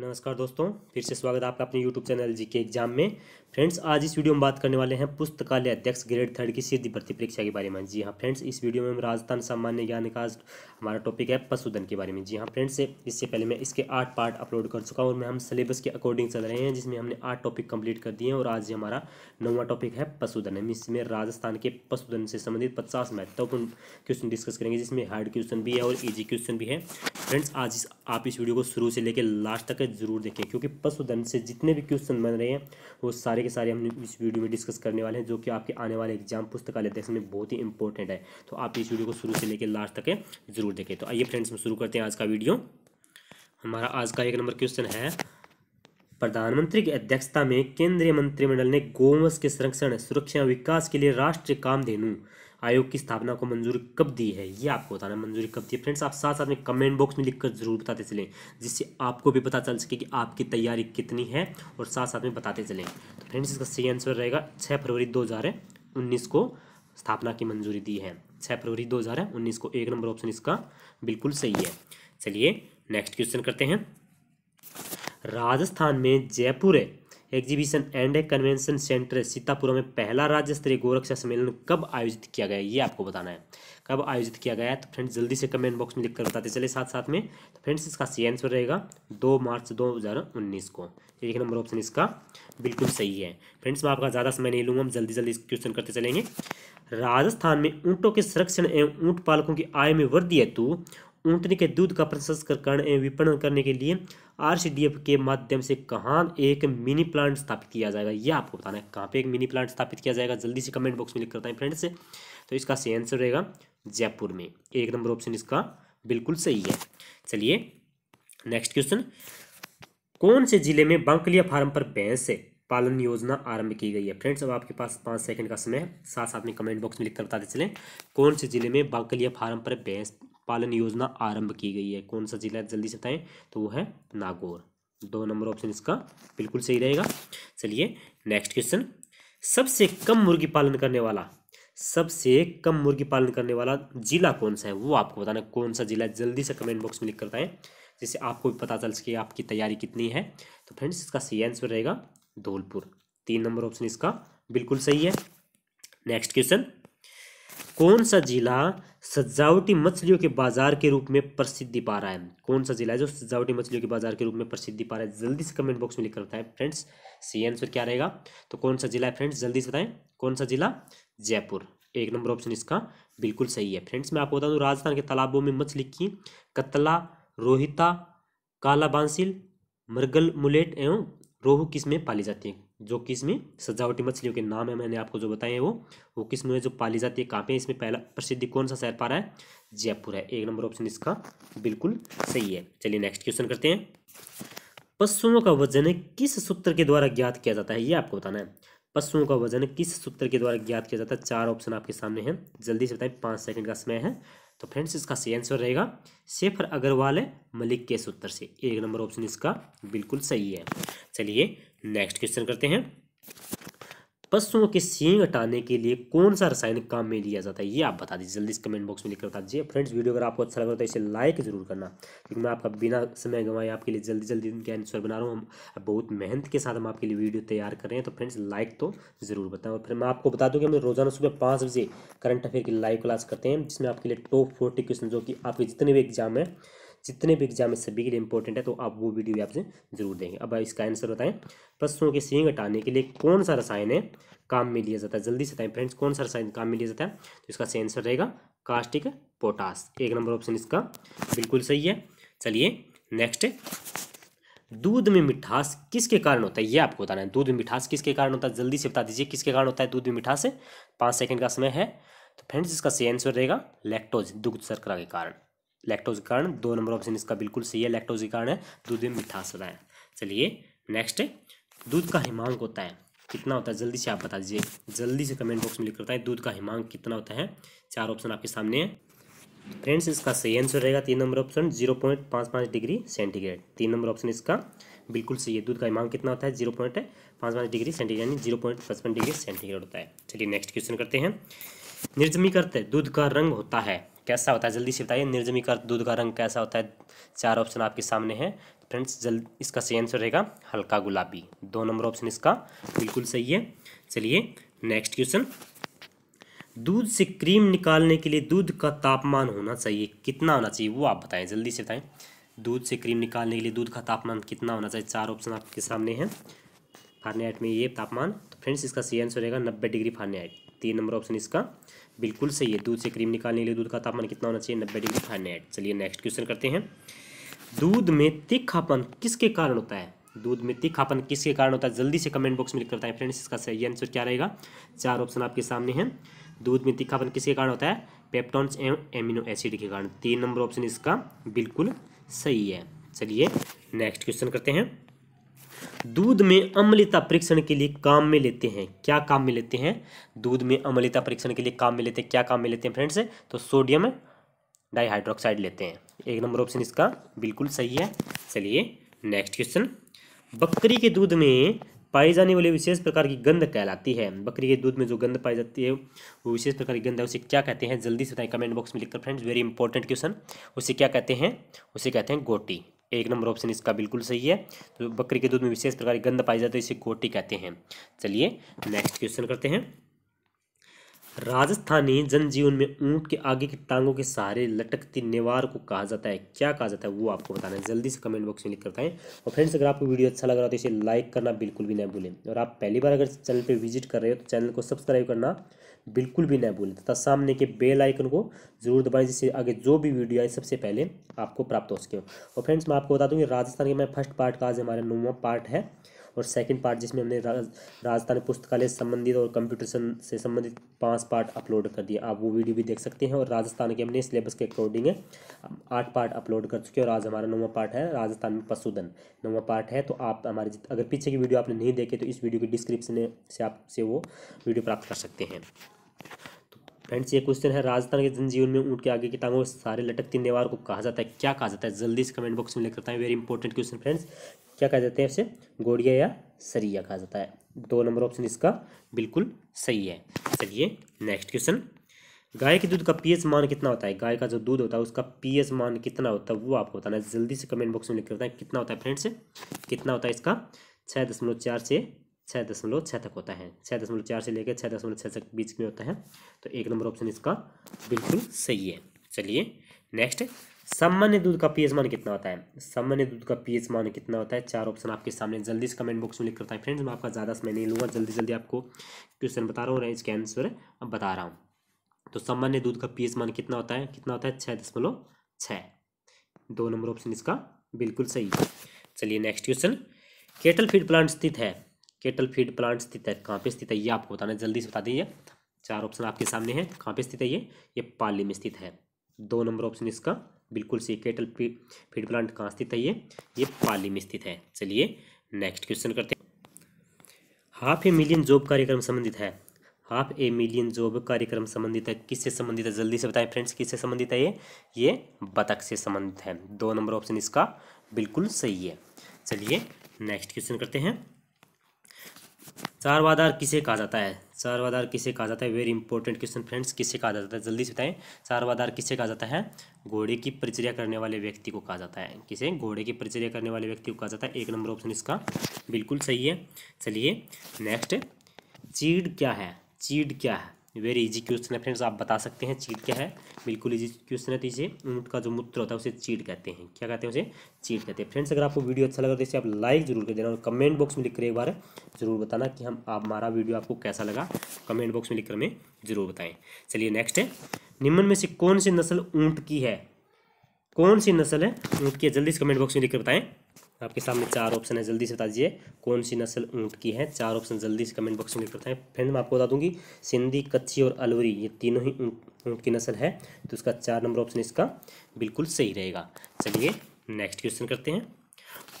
नमस्कार दोस्तों फिर से स्वागत है आपका अपने यूट्यूब चैनल जी के एग्जाम में फ्रेंड्स आज इस वीडियो में बात करने वाले हैं पुस्तकालय अध्यक्ष ग्रेड थर्ड की सीधी भर्ती परीक्षा के बारे में जी हाँ फ्रेंड्स इस वीडियो में हम राजस्थान सामान्य ज्ञान का हमारा टॉपिक है पशुधन के बारे में जी हाँ फ्रेंड्स इससे पहले मैं इसके आठ पार्ट अपलोड कर चुका हूँ और मैं हम सिलेबस के अकॉर्डिंग चल रहे हैं जिसमें हमने आठ टॉपिक कंप्लीट कर दिए हैं और आज हमारा नौवा टॉपिक है पशुधन इसमें राजस्थान के पशुधन से संबंधित पचास महत्वपूर्ण क्वेश्चन डिस्कस करेंगे जिसमें हार्ड क्वेश्चन भी है और ईजी क्वेश्चन भी है फ्रेंड्स आज आप इस वीडियो को शुरू से लेकर लास्ट तक पे जरूर देखें क्योंकि पशुधन से जितने भी क्वेश्चन बन रहे हैं वो सारे के सारे हम इस वीडियो में डिस्कस करने वाले हैं जो कि आपके आने वाले एग्जाम पुस्तकालय अध्यक्ष में बहुत ही इंपॉर्टेंट है तो आप इस वीडियो को शुरू से लेकर लास्ट तक जरूर देखें तो आइए फ्रेंड्स हम शुरू करते हैं आज का वीडियो हमारा आज का एक नंबर क्वेश्चन है प्रधानमंत्री की अध्यक्षता में केंद्रीय मंत्रिमंडल ने गोवंश के संरक्षण सुरक्षा विकास के लिए राष्ट्रीय कामधेनु आयोग की स्थापना को मंजूरी कब दी है ये आपको बताना मंजूरी कब दी है फ्रेंड्स आप साथ साथ में कमेंट बॉक्स में लिखकर जरूर बताते चलें जिससे आपको भी पता चल सके कि आपकी तैयारी कितनी है और साथ साथ में बताते चलें तो फ्रेंड्स इसका सही आंसर रहेगा छः फरवरी दो को स्थापना की मंजूरी दी है छः फरवरी दो को एक नंबर ऑप्शन इसका बिल्कुल सही है चलिए नेक्स्ट क्वेश्चन करते हैं राजस्थान में जयपुर है exhibition and convention centre Sitapura में पहला राज्य स्तरीय गोरक्षा सम्मेलन कब आयोजित किया गया ये आपको बताना है कब आयोजित किया गया है तो फ्रेंड्स जल्दी से कमेंट बॉक्स में लिखकर बताते चले साथ साथ में तो फ्रेंड्स इसका सी आंसर रहेगा दो मार्च दो हज़ार उन्नीस को एक नंबर ऑप्शन इसका बिल्कुल सही है फ्रेंड्स मैं आपका ज़्यादा समय नहीं लूँगा हम जल्दी जल्दी क्वेश्चन करते चलेंगे राजस्थान में ऊँटों के संरक्षण एवं ऊँट पालकों की आय में वृद्धि हेतु ऊंटनी के दूध का प्रसंस्करण एवं विपणन करने के लिए आर के माध्यम से कहाँ एक मिनी प्लांट स्थापित किया जाएगा यह आपको बताना है कहाँ पे एक मिनी प्लांट स्थापित किया जाएगा जल्दी से कमेंट बॉक्स में लिख करता है फ्रेंड्स तो इसका सही आंसर रहेगा जयपुर में एक नंबर ऑप्शन इसका बिल्कुल सही है चलिए नेक्स्ट क्वेश्चन कौन से जिले में बांकलिया फार्म पर भैंस पालन योजना आरंभ की गई है फ्रेंड्स अब आपके पास पाँच सेकंड का समय है साथ साथ में कमेंट बॉक्स में लिखकर बताते चलें कौन से जिले में बांकलिया फार्म पर भैंस पालन योजना आरंभ की गई है कौन सा जिला जल्दी से बताएं तो वो है नागौर दो नंबर ऑप्शन इसका बिल्कुल सही रहेगा चलिए नेक्स्ट क्वेश्चन सबसे कम मुर्गी पालन करने वाला सबसे कम मुर्गी पालन करने वाला जिला कौन सा है वो आपको बताना कौन सा जिला जल्दी से कमेंट बॉक्स में लिख करता है जिससे आपको भी पता चल सके आपकी तैयारी कितनी है तो फ्रेंड्स इसका सही आंसर रहेगा धौलपुर तीन नंबर ऑप्शन इसका बिल्कुल सही है नेक्स्ट क्वेश्चन कौन सा जिला सजावटी मछलियों के बाजार के रूप में प्रसिद्धि पा रहा है कौन सा जिला है जो सजावटी मछलियों के बाजार के रूप में प्रसिद्धि पा रहा है जल्दी से कमेंट बॉक्स में लिखकर बताएं फ्रेंड्स सी आंसर क्या रहेगा तो कौन सा जिला है फ्रेंड्स जल्दी से बताएं कौन सा जिला जयपुर एक नंबर ऑप्शन इसका बिल्कुल सही है फ्रेंड्स मैं आपको बता दूँ राजस्थान के तालाबों में मछली की कतला रोहिता काला बांसिल मरगल मुलेट एवं रोहू किस में पाली जाती है जो किस में सजावटी मछलियों के नाम है मैंने आपको जो बताए वो वो किस्म में जो पाली जाती है कहाँ पे इसमें पहला प्रसिद्ध कौन सा शहर रहा है जयपुर है एक नंबर ऑप्शन इसका बिल्कुल सही है चलिए नेक्स्ट क्वेश्चन करते हैं पशुओं का वजन किस सूत्र के द्वारा ज्ञात किया जाता है ये आपको बताना है पशुओं का वजन किस सूत्र के द्वारा ज्ञात किया जाता है चार ऑप्शन आपके सामने हैं जल्दी से बताएं पाँच सेकंड का समय है तो फ्रेंड्स इसका सही आंसर रहेगा शेफर अग्रवाल मलिक केस उत्तर से एक नंबर ऑप्शन इसका बिल्कुल सही है चलिए नेक्स्ट क्वेश्चन करते हैं पशुओं के सींग हटाने के लिए कौन सा रसायन काम में लिया जाता है ये आप बता दीजिए जल्दी इस कमेंट बॉक्स में लिखकर बता दीजिए फ्रेंड्स वीडियो अगर आपको अच्छा लग रहा है तो इसे लाइक जरूर करना क्योंकि मैं आपका बिना समय गंवाए आपके लिए जल्दी जल्दी उनके आंसर बना रहा हूँ हम बहुत मेहनत के साथ हम आपके लिए वीडियो तैयार कर रहे हैं तो फ्रेंड्स लाइक तो जरूर बताएं और फिर मैं आपको बता दूँ कि हम रोजाना सुबह पाँच बजे करंट अफेयर की लाइव क्लास करते हैं जिसमें आपके लिए टॉप फोर्टी क्वेश्चन जो कि आपके जितने भी एग्जाम हैं जितने भी एग्जाम में सभी के लिए इंपॉर्टेंट है तो आप वो वीडियो भी आपसे जरूर देंगे अब इसका आंसर बताएं पशुओं के सींग हटाने के लिए कौन सा रसायन है काम में लिया जाता है जल्दी से बताएं फ्रेंड्स कौन सा रसायन काम में लिया जाता है तो इसका सही आंसर रहेगा कास्टिक पोटास एक नंबर ऑप्शन इसका बिल्कुल सही है चलिए नेक्स्ट दूध में मिठास किसके कारण होता है ये आपको बताना है दूध में मिठास किसके कारण होता है जल्दी से बता दीजिए किसके कारण होता है दूध में मिठास पाँच सेकंड का समय है तो फ्रेंड्स इसका सही आंसर रहेगा लैक्टोज दुग्ध शर्करा के कारण लैक्टोज कारण दो नंबर ऑप्शन इसका बिल्कुल सही है लैक्टोज कारण है दूध में मिठास होता है चलिए नेक्स्ट दूध का हिमांक होता है कितना होता है जल्दी से आप बता दीजिए जल्दी से कमेंट बॉक्स में लिख करता है दूध का हिमांक कितना होता है चार ऑप्शन आपके सामने है फ्रेंड्स इसका सही आंसर रहेगा तीन नंबर ऑप्शन जीरो पॉइंट पाँच पाँच डिग्री सेंटीग्रेड तीन नंबर ऑप्शन इसका बिल्कुल सही है दूध का हिमांक कितना होता है जीरो पॉइंट पाँच पाँच डिग्री सेंटीग्रेड यानी जीरो पॉइंट पचपन डिग्री सेंटीग्रेड होता है चलिए नेक्स्ट क्वेश्चन करते हैं करते दूध का रंग होता है कैसा होता है जल्दी से बताइए निर्जमी का दूध का रंग कैसा होता है चार ऑप्शन आपके सामने हैं फ्रेंड्स जल्द इसका सही आंसर रहेगा हल्का गुलाबी दो नंबर ऑप्शन इसका बिल्कुल सही है चलिए नेक्स्ट क्वेश्चन दूध से क्रीम निकालने के लिए दूध का तापमान होना चाहिए कितना होना चाहिए वो आप बताएं जल्दी से बताएं दूध से क्रीम निकालने के लिए दूध का तापमान कितना होना चाहिए चार ऑप्शन आपके सामने हैं फारनेट में ये तापमान तो फ्रेंड्स इसका सही आंसर रहेगा नब्बे डिग्री फारनेट तीन नंबर ऑप्शन इसका बिल्कुल सही है दूध से क्रीम निकालने के लिए दूध का तापमान कितना होना चाहिए नब्बे डिग्री फारनेट चलिए नेक्स्ट क्वेश्चन करते हैं दूध में तिखापन किसके कारण होता है दूध में तिखापन किसके कारण होता है जल्दी से कमेंट बॉक्स में लिख करता है फ्रेंड्स इसका सही आंसर क्या रहेगा चार ऑप्शन आपके सामने हैं दूध में तिखापन किसके कारण होता है पेप्टॉन्स एवं एमिनो एसिड के कारण तीन नंबर ऑप्शन इसका बिल्कुल सही है चलिए नेक्स्ट क्वेश्चन करते हैं दूध में अम्लता परीक्षण के लिए काम में लेते हैं क्या काम में लेते हैं दूध में अम्लता परीक्षण के लिए काम में लेते हैं क्या काम में लेते हैं फ्रेंड्स तो सोडियम डाइहाइड्रोक्साइड लेते हैं एक नंबर ऑप्शन इसका बिल्कुल सही है चलिए नेक्स्ट क्वेश्चन बकरी के दूध में पाई जाने वाली विशेष प्रकार की गंध कहलाती है बकरी के दूध में जो गंध पाई जाती है वो विशेष प्रकार की गंध है उसे क्या कहते हैं जल्दी से बताएं कमेंट बॉक्स में लिखकर फ्रेंड्स वेरी इंपॉर्टेंट क्वेश्चन उसे क्या कहते हैं उसे कहते हैं गोटी एक नंबर ऑप्शन इसका बिल्कुल सही है तो बकरी के दूध में विशेष प्रकार की गंध पाई जाती है इसे गोटी कहते हैं चलिए नेक्स्ट क्वेश्चन करते हैं राजस्थानी जनजीवन में ऊँट के आगे की टांगों के सहारे लटकती नेवार को कहा जाता है क्या कहा जाता है वो आपको बताना है जल्दी से कमेंट बॉक्स में लिख करता है और फ्रेंड्स अगर आपको वीडियो अच्छा लग रहा हो तो इसे लाइक करना बिल्कुल भी ना भूलें और आप पहली बार अगर चैनल पर विजिट कर रहे हो तो चैनल को सब्सक्राइब करना बिल्कुल भी ना भूलें तथा सामने के बेल आइकन को जरूर दबाएं जिससे आगे जो भी वीडियो आए सबसे पहले आपको प्राप्त हो सके और फ्रेंड्स मैं आपको बता दूँ कि राजस्थान के मैं फर्स्ट पार्ट का आज हमारा नौवा पार्ट है और सेकंड पार्ट जिसमें हमने राजस्थान पुस्तकालय संबंधित और कंप्यूटर से संबंधित पांच पार्ट अपलोड कर दिए आप वो वीडियो भी देख सकते हैं और राजस्थान के हमने सिलेबस के अकॉर्डिंग है आठ पार्ट अपलोड कर चुके हैं और आज हमारा नौवा पार्ट है राजस्थान में पशुधन नौवा पार्ट है तो आप हमारे अगर पीछे की वीडियो आपने नहीं देखे तो इस वीडियो के डिस्क्रिप्शन से आपसे वो वीडियो प्राप्त कर सकते हैं फ्रेंड्स तो ये क्वेश्चन है राजस्थान के जनजीवन में ऊँट के आगे की टांगों सारे लटकती दीवार को कहा जाता है क्या कहा जाता है जल्दी से कमेंट बॉक्स में लिख करता है वेरी इंपॉर्टेंट क्वेश्चन फ्रेंड्स क्या कहा जाता है उसे गोड़िया या सरिया कहा जाता है दो नंबर ऑप्शन इसका बिल्कुल सही है चलिए नेक्स्ट क्वेश्चन गाय के दूध का पीएच मान कितना होता है गाय का जो दूध होता है उसका पीएच मान कितना होता है वो आपको बताना है जल्दी से कमेंट बॉक्स में लिख बताएं कितना होता है फ्रेंड्स कितना होता है इसका छः दशमलव चार से छः दशमलव छः तक होता है छः दशमलव चार से लेकर छः दशमलव छः तक बीच में होता है तो एक नंबर ऑप्शन इसका बिल्कुल सही है चलिए नेक्स्ट सामान्य दूध का पीएच मान कितना होता है सामान्य दूध का पीएच मान कितना होता है चार ऑप्शन आपके सामने जल्दी से कमेंट बॉक्स में लिख करता है फ्रेंड्स मैं आपका ज़्यादा समय नहीं लूँगा जल्दी जल्दी आपको क्वेश्चन बता रहा हूँ इसके आंसर अब बता रहा हूँ तो सामान्य दूध का पीएच मान कितना होता है कितना होता है छः दशमलव छः दो नंबर ऑप्शन इसका बिल्कुल सही चलिए next question cattle feed plant स्थित है केटल फीड प्लांट स्थित है कहाँ पे स्थित है ये आपको बताना जल्दी से बता दीजिए चार ऑप्शन आपके सामने है कहाँ पे स्थित है ये ये पाली में स्थित है दो नंबर ऑप्शन इसका बिल्कुल सही केटल फीड प्लांट कहाँ स्थित है ये ये पाली में स्थित है चलिए नेक्स्ट क्वेश्चन करते हैं हाफ ए मिलियन जॉब कार्यक्रम संबंधित है हाफ ए मिलियन जॉब कार्यक्रम संबंधित है किससे संबंधित है जल्दी से बताएं फ्रेंड्स किससे संबंधित है ये ये बतख से संबंधित है दो नंबर ऑप्शन इसका बिल्कुल सही है चलिए नेक्स्ट क्वेश्चन करते हैं चार वादार किसे कहा जाता है सर्वाधार किसे कहा जाता है वेरी इंपॉर्टेंट क्वेश्चन फ्रेंड्स किसे कहा जाता है जल्दी से बताएं सर्वाधार किसे कहा जाता है घोड़े की परिचर्या करने वाले व्यक्ति को कहा जाता है किसे घोड़े की परिचर्या करने वाले व्यक्ति को कहा जाता है एक नंबर ऑप्शन इसका बिल्कुल सही है चलिए नेक्स्ट चीड़ क्या है चीड़ क्या है वेरी इजी क्वेश्चन है फ्रेंड्स आप बता सकते हैं चीट क्या है बिल्कुल इजी क्वेश्चन है तो इसे ऊँट का जो मूत्र होता है उसे चीट कहते हैं क्या कहते हैं उसे चीट कहते हैं फ्रेंड्स अगर आपको वीडियो अच्छा लगा तो इसे आप लाइक जरूर कर देना और कमेंट बॉक्स में लिख कर एक बार जरूर बताना कि हम आप हमारा वीडियो आपको कैसा लगा कमेंट बॉक्स में लिखकर हमें जरूर बताएं चलिए नेक्स्ट है निम्न में से कौन सी नस्ल ऊँट की है कौन सी नस्ल है ऊँट की जल्दी से कमेंट बॉक्स में लिखकर बताएं आपके सामने चार ऑप्शन है जल्दी से बता दीजिए कौन सी नस्ल ऊँट की है चार ऑप्शन जल्दी से कमेंट बॉक्स में लिख बताएं फ्रेंड मैं आपको बता दूंगी सिंधी कच्ची और अलवरी ये तीनों ही ऊँट की नस्ल है तो उसका चार नंबर ऑप्शन इसका बिल्कुल सही रहेगा चलिए नेक्स्ट क्वेश्चन करते हैं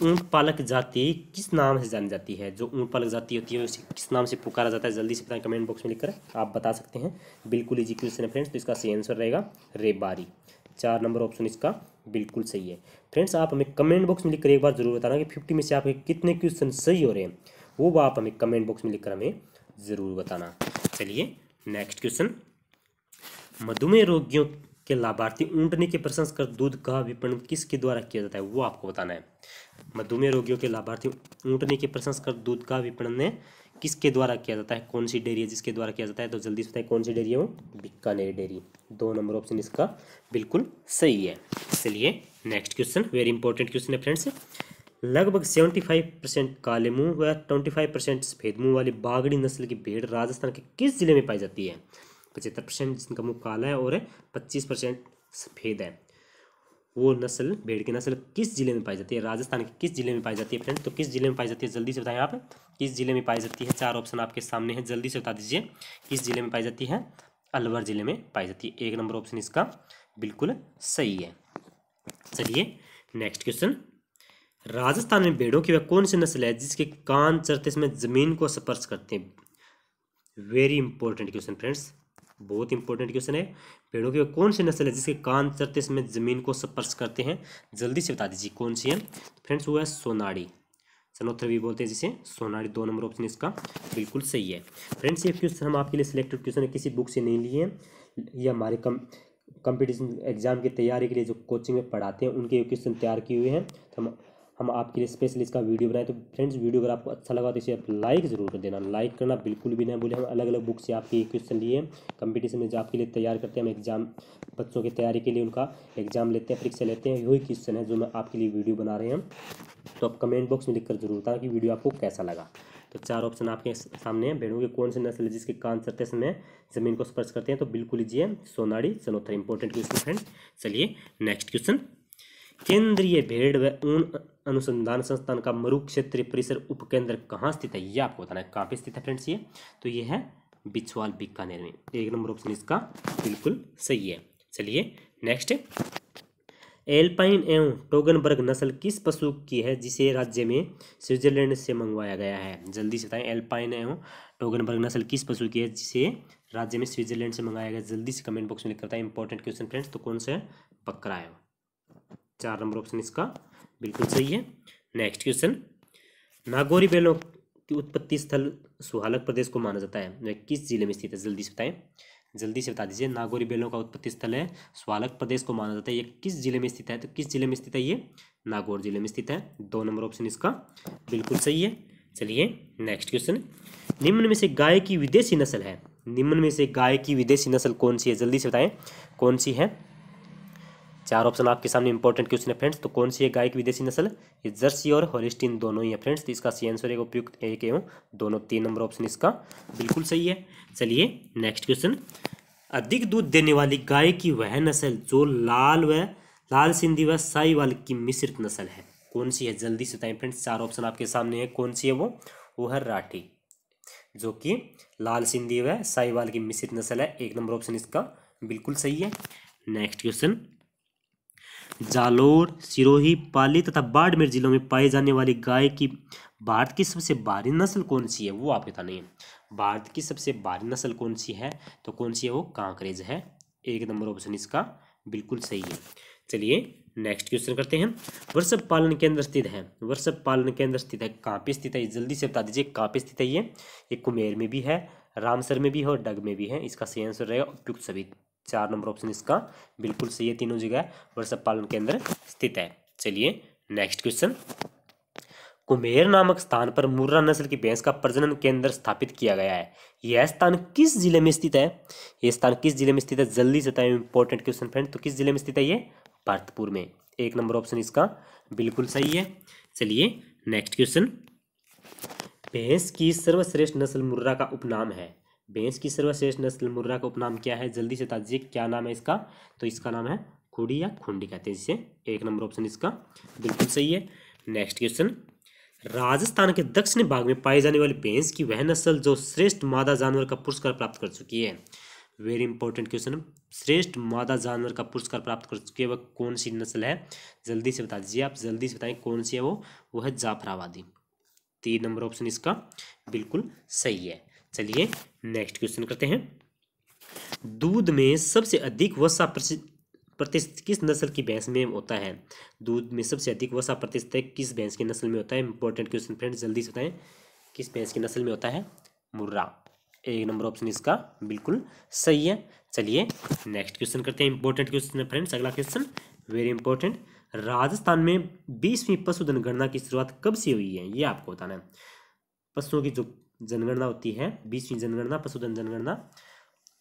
ऊँट पालक जाति किस नाम से जानी जाती है जो ऊँट पालक जाति होती है उसे किस नाम से पुकारा जाता है जल्दी से बताएं कमेंट बॉक्स में लिखकर आप बता सकते हैं बिल्कुल इजी क्वेश्चन है फ्रेंड्स तो इसका सही आंसर रहेगा रेबारी चार नंबर ऑप्शन इसका बिल्कुल सही है फ्रेंड्स आप हमें कमेंट बॉक्स में लिखकर एक बार ज़रूर बताना कि फिफ्टी में से आपके कितने क्वेश्चन सही हो रहे हैं वो आप हमें कमेंट बॉक्स में लिखकर हमें ज़रूर बताना चलिए नेक्स्ट क्वेश्चन मधुमेह रोगियों के लाभार्थी ऊँटने के प्रसंस्कृत दूध का विपणन किसके द्वारा किया जाता है वो आपको बताना है मधुमेह रोगियों के लाभार्थी ऊंटने के प्रसंस्कृत दूध का विपणन किसके द्वारा किया जाता है कौन सी डेयरी है जिसके द्वारा किया जाता है तो जल्दी से बताए कौन सी डेयरी है वो बीकानेर डेयरी दो नंबर ऑप्शन इसका बिल्कुल सही है चलिए next question very important question है फ्रेंड्स लगभग सेवेंटी फाइव परसेंट काले मुंह व ट्वेंटी फाइव परसेंट सफेद मुंह वाली बागड़ी नस्ल की भेड़ राजस्थान के किस जिले में पाई जाती है पचहत्तर परसेंट जिनका मुंह काला है और पच्चीस परसेंट सफेद है वो नस्ल भेड़ की नस्ल किस जिले में पाई जाती है राजस्थान के किस जिले में पाई जाती है फ्रेंड तो किस जिले में पाई जाती है जल्दी से बताएं आप किस जिले में पाई जाती है चार ऑप्शन आपके सामने है जल्दी से बता दीजिए किस जिले में पाई जाती है अलवर जिले में पाई जाती है एक नंबर ऑप्शन इसका बिल्कुल सही है चलिए नेक्स्ट क्वेश्चन राजस्थान में भेड़ों की वह कौन सी नस्ल है जिसके कान चरते समय जमीन को स्पर्श करते हैं वेरी इंपॉर्टेंट क्वेश्चन फ्रेंड्स बहुत इंपॉर्टेंट क्वेश्चन है पेड़ों की कौन सी नस्ल है जिसके कान चरते समय जमीन को स्पर्श करते हैं जल्दी से बता दीजिए कौन सी है फ्रेंड्स वो है सोनाड़ी सनोथर भी बोलते हैं जिसे सोनाड़ी दो नंबर ऑप्शन इसका बिल्कुल सही है फ्रेंड्स ये क्वेश्चन हम आपके लिए सिलेक्टेड क्वेश्चन किसी बुक से नहीं लिए हैं ये हमारे कम कंपटीशन एग्जाम की तैयारी के लिए जो कोचिंग में पढ़ाते हैं उनके क्वेश्चन तैयार किए हुए हैं तो हम हम आपके लिए स्पेशल इसका वीडियो बनाए तो फ्रेंड्स वीडियो अगर आपको अच्छा लगा तो इसे आप लाइक ज़रूर कर देना लाइक करना बिल्कुल भी नहीं बोले हम अलग अलग बुक से आपके क्वेश्चन लिए कंपटीशन में जो आपके लिए तैयार करते हैं हम एग्जाम बच्चों की तैयारी के लिए उनका एग्जाम लेते हैं परीक्षा लेते हैं यही क्वेश्चन है जो मैं आपके लिए वीडियो बना रहे हैं तो आप कमेंट बॉक्स में लिखकर जरूर बताएं कि वीडियो आपको कैसा लगा तो चार ऑप्शन आपके सामने हैं भेड़ों के कौन से नस्ल जिसके कान चलते समय जमीन को स्पर्श करते हैं तो बिल्कुल लीजिए सोनाड़ी सनोथर इंपॉर्टेंट क्वेश्चन फ्रेंड चलिए नेक्स्ट क्वेश्चन केंद्रीय भेड़ व ऊन अनुसंधान संस्थान का मरु क्षेत्रीय परिसर उपकेंद्र कहाँ स्थित है यह आपको बताना है कहाँ पे स्थित है फ्रेंड्स ये तो ये है बिछवाल बीकानेर में एक नंबर ऑप्शन इसका बिल्कुल सही है चलिए नेक्स्ट एल्पाइन एवं टोगनबर्ग नस्ल किस पशु की है जिसे राज्य में स्विट्जरलैंड से मंगवाया गया है जल्दी से बताएं एल्पाइन एवं टोगनबर्ग नस्ल किस पशु की है जिसे राज्य में स्विट्जरलैंड से मंगाया गया जल्दी से कमेंट बॉक्स में लिख करता है इंपॉर्टेंट क्वेश्चन फ्रेंड्स तो कौन सा है बकरा है चार नंबर ऑप्शन इसका बिल्कुल सही है नेक्स्ट क्वेश्चन नागौरी बेलों की उत्पत्ति स्थल सुहालक प्रदेश को माना जाता है वह किस जिले में स्थित है जल्दी से बताएं जल्दी से बता दीजिए नागौरी बेलों का उत्पत्ति स्थल है सुहालक प्रदेश को माना जाता है ये किस जिले में स्थित है तो किस जिले में स्थित है ये नागौर जिले में स्थित है दो नंबर ऑप्शन इसका बिल्कुल सही है चलिए नेक्स्ट क्वेश्चन निम्न में से गाय की विदेशी नस्ल है निम्न में से गाय की विदेशी नस्ल कौन सी है जल्दी से बताएं कौन सी है चार ऑप्शन आपके सामने इंपॉर्टेंट क्वेश्चन है फ्रेंड्स तो कौन सी है गाय की विदेशी नस्ल ये जर्सी और हॉलिस्टीन दोनों ही है फ्रेंड्स तो इसका सी आंसर एक उपयुक्त एक है दोनों तीन नंबर ऑप्शन इसका बिल्कुल सही है चलिए नेक्स्ट क्वेश्चन अधिक दूध देने वाली गाय की वह नस्ल जो लाल व लाल सिंधी व साईवाल की मिश्रित नस्ल है कौन सी है जल्दी से बताएं फ्रेंड्स चार ऑप्शन आपके सामने है कौन सी है वो वो है राठी जो कि लाल सिंधी व साईवाल की मिश्रित नस्ल है एक नंबर ऑप्शन इसका बिल्कुल सही है नेक्स्ट क्वेश्चन जालोर सिरोही पाली तथा बाड़मेर जिलों में पाई जाने वाली गाय की भारत की सबसे भारी नस्ल कौन सी है वो आप बताना है भारत की सबसे भारी नस्ल कौन सी है तो कौन सी है वो कांकरेज है एक नंबर ऑप्शन इसका बिल्कुल सही है चलिए नेक्स्ट क्वेश्चन करते हैं वर्षभ पालन केंद्र स्थित है वर्षभ पालन केंद्र स्थित है कहाँ पे स्थित है जल्दी से बता दीजिए कहाँ पे स्थित है ये ये कुमेर में भी है रामसर में भी है और डग में भी है इसका सही आंसर रहेगा उपयुक्त सभी चार नंबर ऑप्शन इसका बिल्कुल सही है तीनों जगह वर्षा पालन केंद्र स्थित है चलिए नेक्स्ट क्वेश्चन कुमेर नामक स्थान पर मुर्रा नस्ल की भैंस का प्रजनन केंद्र स्थापित किया गया है यह स्थान किस जिले में स्थित है यह स्थान किस जिले में स्थित है जल्दी से बताए इंपॉर्टेंट क्वेश्चन फ्रेंड तो किस जिले में स्थित है ये भरतपुर में एक नंबर ऑप्शन इसका बिल्कुल सही है चलिए नेक्स्ट क्वेश्चन भैंस की सर्वश्रेष्ठ नस्ल मुर्रा का उपनाम है भैंस की सर्वश्रेष्ठ नस्ल मुर्रा का उपनाम क्या है जल्दी से ताजिए क्या नाम है इसका तो इसका नाम है खुड़ी या खुंडी कहते हैं जिसे एक नंबर ऑप्शन इसका बिल्कुल सही है नेक्स्ट क्वेश्चन राजस्थान के दक्षिणी भाग में पाई जाने वाली भैंस की वह नस्ल जो श्रेष्ठ मादा जानवर का पुरस्कार प्राप्त कर चुकी है वेरी इंपॉर्टेंट क्वेश्चन श्रेष्ठ मादा जानवर का पुरस्कार प्राप्त कर चुकी है वह कौन सी नस्ल है जल्दी से बता दीजिए आप जल्दी से बताएं कौन सी है वो वो है जाफराबादी तीन नंबर ऑप्शन इसका बिल्कुल सही है चलिए नेक्स्ट क्वेश्चन करते हैं दूध में सबसे अधिक वसा प्रतिशत किस नस्ल की भैंस में होता है दूध में सबसे अधिक वसा प्रतिशत किस भैंस की नस्ल में होता है इंपॉर्टेंट क्वेश्चन फ्रेंड जल्दी से बताएं किस भैंस की नस्ल में होता है मुर्रा एक नंबर ऑप्शन इसका बिल्कुल सही है चलिए नेक्स्ट क्वेश्चन करते हैं इंपॉर्टेंट क्वेश्चन है फ्रेंड्स अगला क्वेश्चन वेरी इंपॉर्टेंट राजस्थान में बीसवीं पशुधन गणना की शुरुआत कब से हुई है ये आपको बताना है पशुओं की जो जनगणना होती है बीसवीं जनगणना पशुधन जनगणना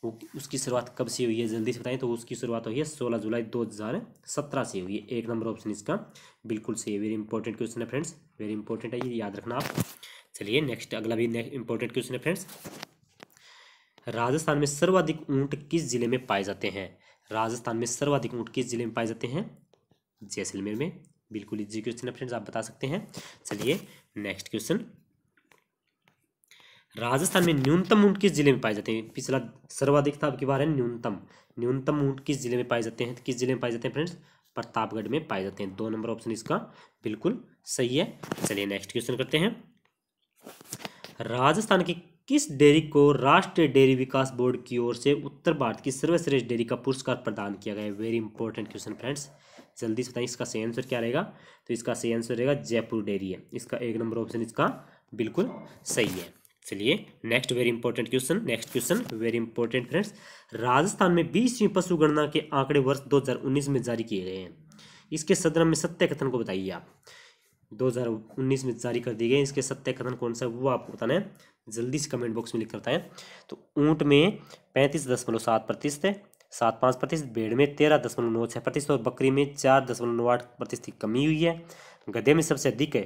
वो उसकी शुरुआत कब से हुई है जल्दी से बताएं तो उसकी शुरुआत हुई है सोलह जुलाई दो हज़ार सत्रह से हुई है एक नंबर ऑप्शन इसका बिल्कुल सही है वेरी इंपॉर्टेंट क्वेश्चन है फ्रेंड्स वेरी इंपॉर्टेंट है ये याद रखना आप चलिए नेक्स्ट अगला भी इंपॉर्टेंट क्वेश्चन है फ्रेंड्स राजस्थान में सर्वाधिक ऊँट किस जिले में पाए जाते हैं राजस्थान में सर्वाधिक ऊँट किस जिले में पाए जाते हैं जैसलमेर में बिल्कुल इजी क्वेश्चन है फ्रेंड्स आप बता सकते हैं चलिए नेक्स्ट क्वेश्चन राजस्थान में न्यूनतम ऊंट किस जिले में पाए जाते हैं पिछला सर्वाधिक था आपके बार है न्यूनतम न्यूनतम ऊंट किस जिले में पाए जाते हैं किस जिले में पाए जाते हैं फ्रेंड्स प्रतापगढ़ में पाए जाते हैं दो नंबर ऑप्शन इसका बिल्कुल सही है चलिए नेक्स्ट क्वेश्चन करते हैं राजस्थान के किस डेयरी को राष्ट्रीय डेयरी विकास बोर्ड की ओर से उत्तर भारत की सर्वश्रेष्ठ डेयरी का पुरस्कार प्रदान किया गया है वेरी इंपॉर्टेंट क्वेश्चन फ्रेंड्स जल्दी से बताएं इसका सही आंसर क्या रहेगा तो इसका सही आंसर रहेगा जयपुर डेयरी है इसका एक नंबर ऑप्शन इसका बिल्कुल सही है चलिए next very important question next question very important friends Rajasthan में बीसवीं पशु गणना के आंकड़े वर्ष 2019 में जारी किए गए हैं इसके सदर में सत्य कथन को बताइए आप 2019 में जारी कर दिए गए इसके सत्य कथन कौन सा वो आपको बताना है जल्दी से कमेंट बॉक्स में लिख करता है तो ऊँट में पैंतीस दशमलव सात प्रतिशत है सात पाँच प्रतिशत भेड़ में तेरह दशमलव नौ छः प्रतिशत और बकरी में चार दशमलव नौ आठ प्रतिशत की कमी हुई है गधे में सबसे अधिक है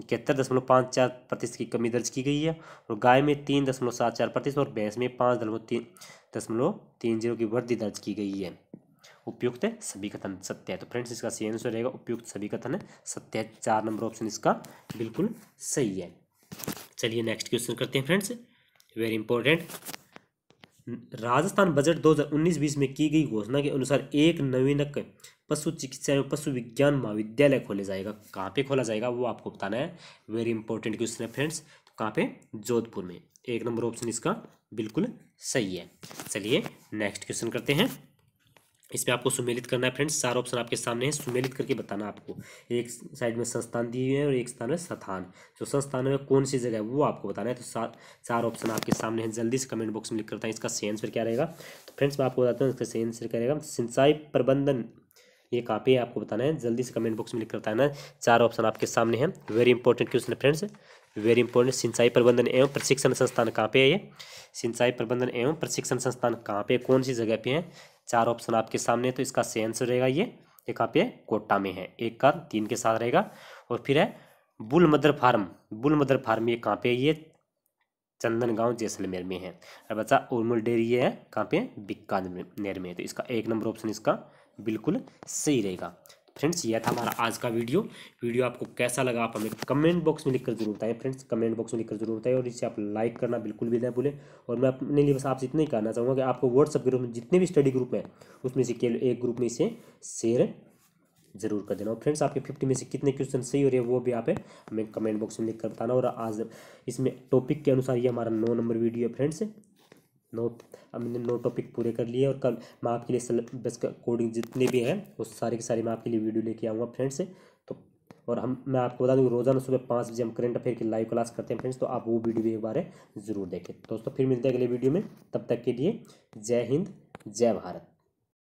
इकहत्तर दशमलव पाँच चार प्रतिशत की कमी दर्ज की गई है और गाय में तीन दशमलव सात चार प्रतिशत और भैंस में पाँच दशमलव तीन दशमलव तीन जीरो की वृद्धि दर्ज की गई है उपयुक्त सभी कथन सत्य है तो फ्रेंड्स इसका सही आंसर रहेगा उपयुक्त सभी कथन है सत्य है चार नंबर ऑप्शन इसका बिल्कुल सही है चलिए नेक्स्ट क्वेश्चन करते हैं friends very important Rajasthan budget 2019-20 में की गई घोषणा के अनुसार एक नवीनक पशु चिकित्सा एवं पशु विज्ञान महाविद्यालय खोले जाएगा कहाँ पे खोला जाएगा वो आपको बताना है वेरी इंपॉर्टेंट क्वेश्चन है फ्रेंड्स तो कहाँ पे जोधपुर में एक नंबर ऑप्शन इसका बिल्कुल सही है चलिए नेक्स्ट क्वेश्चन करते हैं इसमें आपको सुमेलित करना है फ्रेंड्स चार ऑप्शन आपके सामने है सुमेलित करके बताना आपको एक साइड में संस्थान दिए हुए हैं और एक स्थान में स्थान तो संस्थान में कौन सी जगह है वो आपको बताना है तो चार ऑप्शन आपके सामने हैं जल्दी से कमेंट बॉक्स में लिख करता है इसका सही आंसर क्या रहेगा तो फ्रेंड्स मैं आपको बताता हूँ इसका सही आंसर क्या रहेगा सिंचाई प्रबंधन ये कहाँ है आपको बताना है जल्दी से कमेंट बॉक्स में लिख करता है ना चार ऑप्शन आपके सामने है वेरी इंपॉर्टेंट क्वेश्चन है फ्रेंड्स वेरी इंपॉर्टेंट सिंचाई प्रबंधन एवं प्रशिक्षण संस्थान कहाँ पे है ये सिंचाई प्रबंधन एवं प्रशिक्षण संस्थान कहाँ पे कौन सी जगह पे है चार ऑप्शन आपके सामने तो इसका सही आंसर रहेगा ये यहाँ पे कोटा में है एक का तीन के साथ रहेगा और फिर है bull mother farm bull mother farm ये कहाँ पे ये चंदन गांव जैसलमेर में है और बच्चा उर्मुल डेयरी है कहाँ पे बीकानेर में तो इसका एक नंबर ऑप्शन इसका बिल्कुल सही रहेगा फ्रेंड्स यह था हमारा आज का वीडियो वीडियो आपको कैसा लगा आप हमें कमेंट बॉक्स में लिखकर जरूर बताएं फ्रेंड्स कमेंट बॉक्स में लिखकर जरूर बताएं और इसे आप लाइक करना बिल्कुल भी ना भूलें और मैं अपने लिए बस आपसे इतना ही कहना चाहूँगा कि आपको व्हाट्सअप ग्रुप में जितने भी स्टडी ग्रुप हैं उसमें से केवल एक ग्रुप में इसे शेयर जरूर कर देना और फ्रेंड्स आपके फिफ्टी में से कितने क्वेश्चन सही हो रहे हैं वो भी आप हमें कमेंट बॉक्स में लिख कर बताना और आज इसमें टॉपिक के अनुसार ये हमारा नौ नंबर वीडियो है फ्रेंड्स नोट हमने नोट टॉपिक पूरे कर लिए और कल मैं आपके लिए सिलेबस कोडिंग जितने भी हैं वो सारे के सारे मैं आपके लिए वीडियो लेके आऊँगा फ्रेंड्स तो और हम मैं आपको बता दूँ रोजाना सुबह पाँच बजे हम करंट अफेयर की लाइव क्लास करते हैं फ्रेंड्स तो आप वो वीडियो भी एक बार ज़रूर देखें दोस्तों फिर मिलते हैं अगले वीडियो में तब तक के लिए जय हिंद जय भारत